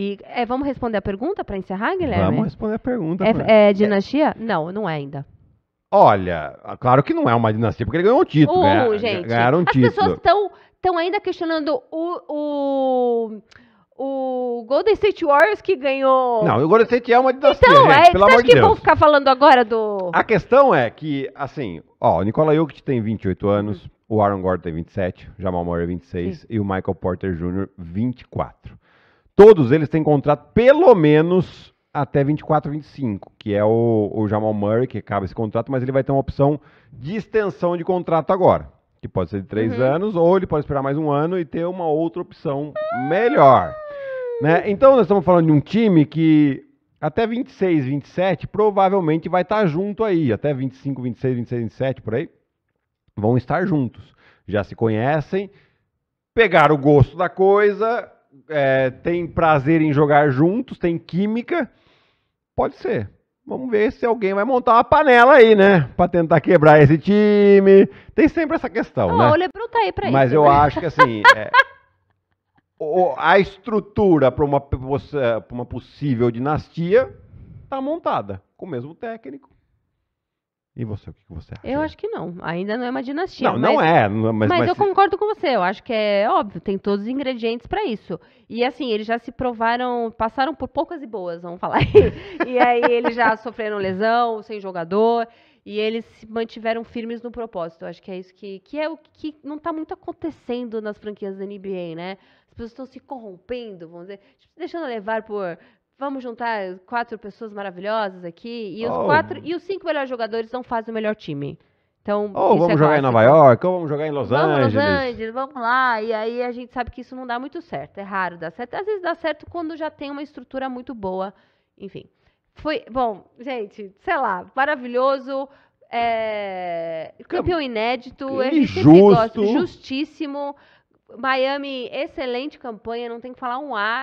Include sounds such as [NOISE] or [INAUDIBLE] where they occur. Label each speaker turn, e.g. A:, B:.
A: E é, vamos responder a pergunta para encerrar, Guilherme? Vamos responder a pergunta. É, é dinastia? Não, não é ainda.
B: Olha, claro que não é uma dinastia, porque ele ganhou um título. Uh, ganha, né? gente, ganharam um as título.
A: pessoas estão ainda questionando o, o o Golden State Warriors que ganhou. Não, o
B: Golden State é uma dinastia, então, gente, é, pelo amor de Deus. que vão
A: ficar falando agora do.
B: A questão é que, assim, ó, o Nikola Jokic tem 28 anos, uhum. o Aaron Gordon tem 27, Jamal Murray 26 Sim. e o Michael Porter Jr. 24. Todos eles têm contrato pelo menos até 24, 25, que é o, o Jamal Murray, que acaba esse contrato, mas ele vai ter uma opção de extensão de contrato agora, que pode ser de três uhum. anos, ou ele pode esperar mais um ano e ter uma outra opção melhor. Né? Então, nós estamos falando de um time que até 26, 27, provavelmente vai estar junto aí, até 25, 26, 26, 27, por aí, vão estar juntos. Já se conhecem, pegaram o gosto da coisa, é, tem prazer em jogar juntos, tem química. Pode ser. Vamos ver se alguém vai montar uma panela aí, né? Pra tentar quebrar esse time. Tem sempre essa questão, né? O
A: Lebron tá aí pra Mas isso. Mas eu né? acho que
B: assim. [LAUGHS] É, o, a estrutura para uma, pra uma possível dinastia tá montada. Com o mesmo técnico, e você, o que você acha?
A: Eu acho que não. Ainda não é uma dinastia. Não, mas, é, não é. Mas, mas, mas eu se... concordo com você. Eu acho que é óbvio. Tem todos os ingredientes para isso. E assim, eles já se provaram, passaram por poucas e boas, vamos falar. [LAUGHS] e aí eles já sofreram lesão, sem jogador. E eles se mantiveram firmes no propósito. Eu acho que é isso que, que é o que não está muito acontecendo nas franquias da NBA, né? As pessoas estão se corrompendo, vamos dizer, tipo, se deixando levar por vamos juntar quatro pessoas maravilhosas aqui e os oh. quatro e os cinco melhores jogadores não fazem o melhor time. Então, ou vamos é jogar clássico. em Nova
B: York, ou vamos jogar em Los vamos Angeles. Los
A: Angeles, vamos lá. E aí a gente sabe que isso não dá muito certo. É raro dar certo. Às vezes dá certo quando já tem uma estrutura muito boa. Enfim. Foi, bom, gente, sei lá, maravilhoso. É, campeão inédito. Injusto. Gosta, justíssimo. Miami, excelente campanha, não tem que falar um ar.